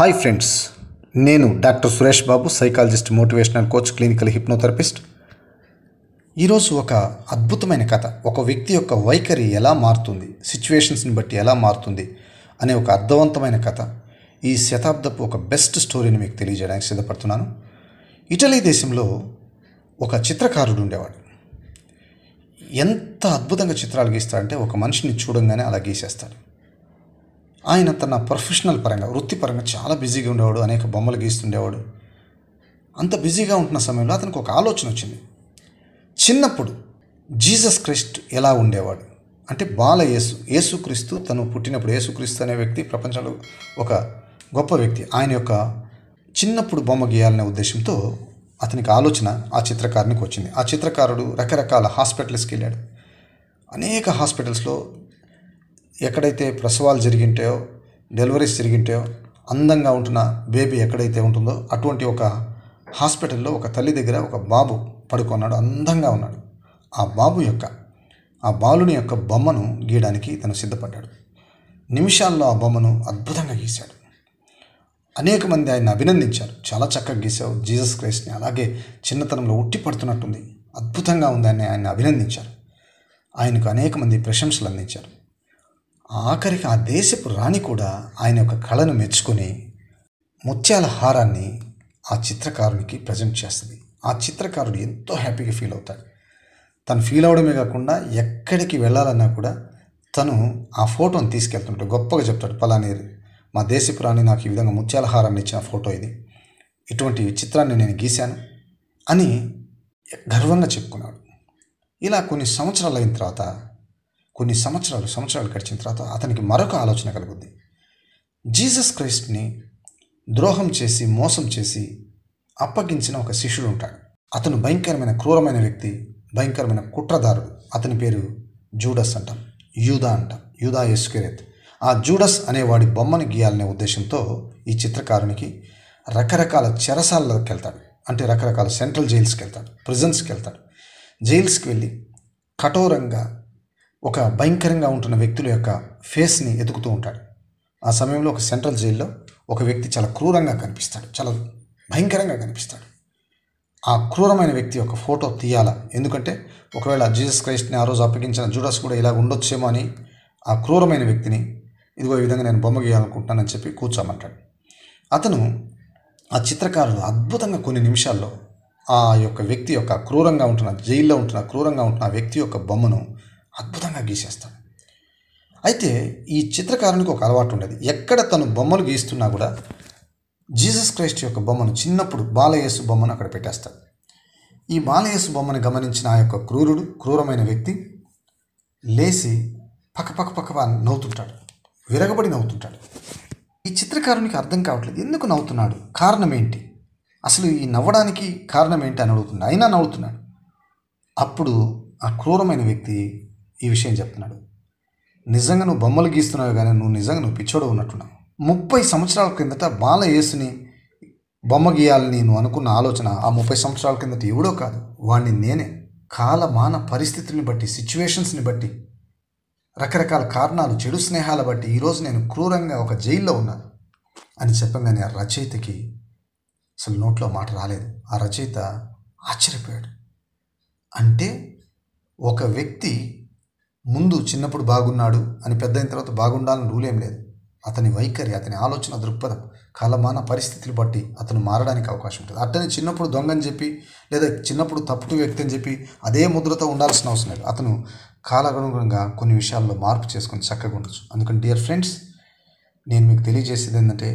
hi friends నేను doctor Suresh Babu psychologist motivational coach clinical hypnotherapist ఈరోజు ఒక అద్భుతమైన కథ ఒక వ్యక్తి యొక్క వైఖరి ఎలా మారుతుంది సిచ్యువేషన్స్ని బట్టి ఎలా మారుతుంది అనే ఒక అర్థవంతమైన కథ ఈ శతాబ్దపు ఒక బెస్ట్ స్టోరీని మీకు తెలియజేయడానికి సిద్ధపడుతున్నాను ఇటలీ దేశంలో ఒక చిత్రకారుడు ఉండేవాడు ఎంత అద్భుతంగా చిత్రాలు గీస్తాడంటే ఒక మనిషిని చూడంగానే అలా గీసేస్తాడు ఆయన తన ప్రొఫెషనల్ పరంగా వృత్తిపరంగా చాలా బిజీగా ఉండేవాడు అనేక బొమ్మలు గీస్తుండేవాడు అంత బిజీగా ఉంటున్న సమయంలో అతనికి ఒక ఆలోచన వచ్చింది చిన్నప్పుడు జీసస్ క్రిస్ట్ ఎలా ఉండేవాడు అంటే బాల యేసు యేసుక్రీస్తు తను పుట్టినప్పుడు యేసుక్రీస్తు అనే వ్యక్తి ప్రపంచంలో ఒక గొప్ప వ్యక్తి ఆయన యొక్క చిన్నప్పుడు బొమ్మ గీయాలనే ఉద్దేశంతో అతనికి ఆలోచన ఆ చిత్రకారునికి వచ్చింది ఆ చిత్రకారుడు రకరకాల హాస్పిటల్స్కి వెళ్ళాడు అనేక హాస్పిటల్స్లో ఎక్కడైతే ప్రసవాలు జరిగింటాయో డెలివరీస్ జరిగింటాయో అందంగా ఉంటున్న బేబీ ఎక్కడైతే ఉంటుందో అటువంటి ఒక హాస్పిటల్లో ఒక తల్లి దగ్గర ఒక బాబు పడుకున్నాడు అందంగా ఉన్నాడు ఆ బాబు యొక్క ఆ బాలుని యొక్క బొమ్మను గీయడానికి తను సిద్ధపడ్డాడు నిమిషాల్లో ఆ బొమ్మను అద్భుతంగా గీశాడు అనేక మంది ఆయన అభినందించారు చాలా చక్కగా గీశావు జీసస్ క్రైస్ట్ని అలాగే చిన్నతనంలో ఉట్టి పడుతున్నట్టుంది అద్భుతంగా ఉందని ఆయన అభినందించారు ఆయనకు అనేక మంది ప్రశంసలు అందించారు ఆఖరికి ఆ దేశపు రాణి కూడా ఆయన యొక్క కళను మెచ్చుకొని ముత్యాల హారాన్ని ఆ చిత్రకారునికి ప్రజెంట్ చేస్తుంది ఆ చిత్రకారుడు ఎంతో హ్యాపీగా ఫీల్ అవుతాడు తను ఫీల్ అవడమే కాకుండా ఎక్కడికి వెళ్ళాలన్నా కూడా తను ఆ ఫోటోని తీసుకెళ్తుంటాడు గొప్పగా చెప్తాడు పలాని మా దేశపు రాణి నాకు ఈ విధంగా ముత్యాల హారాన్ని ఇచ్చిన ఫోటో ఇది ఇటువంటి చిత్రాన్ని నేను గీశాను అని గర్వంగా చెప్పుకున్నాడు ఇలా కొన్ని సంవత్సరాలు అయిన తర్వాత కొన్ని సంవత్సరాలు సంవత్సరాలు గడిచిన తర్వాత అతనికి మరొక ఆలోచన కలుగుద్ది జీసస్ క్రైస్ట్ని ద్రోహం చేసి మోసం చేసి అప్పగించిన ఒక శిష్యుడు ఉంటాడు అతను భయంకరమైన క్రూరమైన వ్యక్తి భయంకరమైన కుట్రదారుడు అతని పేరు జూడస్ అంటాం యూదా అంటాం యూదా ఎస్కెరేత్ ఆ జూడస్ అనేవాడి బొమ్మను గీయాలనే ఉద్దేశంతో ఈ చిత్రకారునికి రకరకాల చెరసాలలోకి వెళ్తాడు అంటే రకరకాల సెంట్రల్ జైల్స్కి వెళ్తాడు ప్రిజన్స్కి వెళ్తాడు జైల్స్కి వెళ్ళి కఠోరంగా ఒక భయంకరంగా ఉంటున్న వ్యక్తుల యొక్క ఫేస్ని ఎదుగుతూ ఉంటాడు ఆ సమయంలో ఒక సెంట్రల్ జైల్లో ఒక వ్యక్తి చాలా క్రూరంగా కనిపిస్తాడు చాలా భయంకరంగా కనిపిస్తాడు ఆ క్రూరమైన వ్యక్తి యొక్క ఫోటో తీయాలా ఎందుకంటే ఒకవేళ జీసస్ క్రైస్ట్ని ఆ రోజు అప్పగించిన జూడస్ కూడా ఇలా ఉండొచ్చేమో అని ఆ క్రూరమైన వ్యక్తిని ఇదిగో ఈ విధంగా నేను బొమ్మ గీయాలనుకుంటున్నానని చెప్పి కూర్చోమంటాడు అతను ఆ చిత్రకారుడు అద్భుతంగా కొన్ని నిమిషాల్లో ఆ యొక్క వ్యక్తి యొక్క క్రూరంగా ఉంటున్న జైల్లో ఉంటున్న క్రూరంగా ఉంటున్న వ్యక్తి యొక్క బొమ్మను అద్భుతంగా గీసేస్తాడు అయితే ఈ చిత్రకారునికి ఒక అలవాటు ఉండేది ఎక్కడ తను బొమ్మలు గీస్తున్నా కూడా జీసస్ క్రైస్ట్ యొక్క బొమ్మను చిన్నప్పుడు బాలయేసు బొమ్మను అక్కడ పెట్టేస్తాడు ఈ బాలయేసు బొమ్మను గమనించిన ఆ యొక్క క్రూరుడు క్రూరమైన వ్యక్తి లేచి పక్క పక్క పక్క నవ్వుతుంటాడు విరగబడి నవ్వుతుంటాడు ఈ చిత్రకారునికి అర్థం కావట్లేదు ఎందుకు నవ్వుతున్నాడు కారణం ఏంటి అసలు ఈ నవ్వడానికి కారణం ఏంటి అని అడుగుతున్నాడు అయినా నవ్వుతున్నాడు అప్పుడు ఆ క్రూరమైన వ్యక్తి ఈ విషయం చెప్తున్నాడు నిజంగా నువ్వు బొమ్మలు గీస్తున్నావు కానీ నువ్వు నిజంగా నువ్వు పిచ్చోడు ఉన్నట్టున్నావు ముప్పై సంవత్సరాల క్రిందట బాల యేసుని బొమ్మ గీయాలని నువ్వు అనుకున్న ఆలోచన ఆ ముప్పై సంవత్సరాల కిందట ఎవడో కాదు వాడిని నేనే కాలమాన పరిస్థితుల్ని బట్టి సిచ్యువేషన్స్ని బట్టి రకరకాల కారణాలు చెడు స్నేహాల బట్టి ఈరోజు నేను క్రూరంగా ఒక జైల్లో ఉన్నాను అని చెప్పగానే ఆ రచయితకి అసలు నోట్లో మాట రాలేదు ఆ రచయిత ఆశ్చర్యపోయాడు అంటే ఒక వ్యక్తి ముందు చిన్నప్పుడు బాగున్నాడు అని పెద్ద అయిన తర్వాత బాగుండాలని రూలేం లేదు అతని వైఖరి అతని ఆలోచన దృక్పథం కాలమాన పరిస్థితులు బట్టి అతను మారడానికి అవకాశం ఉంటుంది అట్టని చిన్నప్పుడు దొంగ అని చెప్పి లేదా చిన్నప్పుడు తప్పుడు వ్యక్తి అని చెప్పి అదే ముద్రతో ఉండాల్సిన అవసరం లేదు అతను కాలానుగుణంగా కొన్ని విషయాల్లో మార్పు చేసుకొని చక్కగా ఉండొచ్చు అందుకని డియర్ ఫ్రెండ్స్ నేను మీకు తెలియజేసేది ఏంటంటే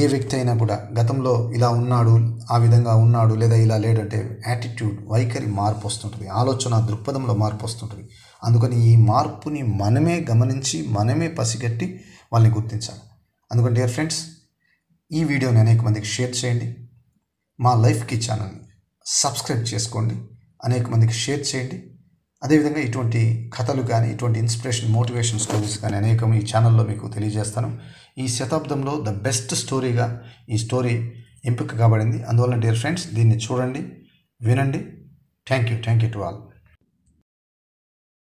ఏ వ్యక్తి అయినా కూడా గతంలో ఇలా ఉన్నాడు ఆ విధంగా ఉన్నాడు లేదా ఇలా లేడంటే యాటిట్యూడ్ వైఖరి మార్పు వస్తుంటుంది ఆలోచన దృక్పథంలో మార్పు వస్తుంటుంది అందుకని ఈ మార్పుని మనమే గమనించి మనమే పసిగట్టి వాళ్ళని గుర్తించాలి అందుకని డియర్ ఫ్రెండ్స్ ఈ వీడియోని అనేక మందికి షేర్ చేయండి మా లైఫ్కి ఛానల్ని సబ్స్క్రైబ్ చేసుకోండి అనేక మందికి షేర్ చేయండి అదేవిధంగా ఇటువంటి కథలు కానీ ఇటువంటి ఇన్స్పిరేషన్ మోటివేషన్ స్టోరీస్ కానీ అనేకం ఈ ఛానల్లో మీకు తెలియజేస్తాను ఈ శతాబ్దంలో ద బెస్ట్ స్టోరీగా ఈ స్టోరీ ఎంపిక కాబడింది అందువల్ల డియర్ ఫ్రెండ్స్ దీన్ని చూడండి వినండి thank you thank you to all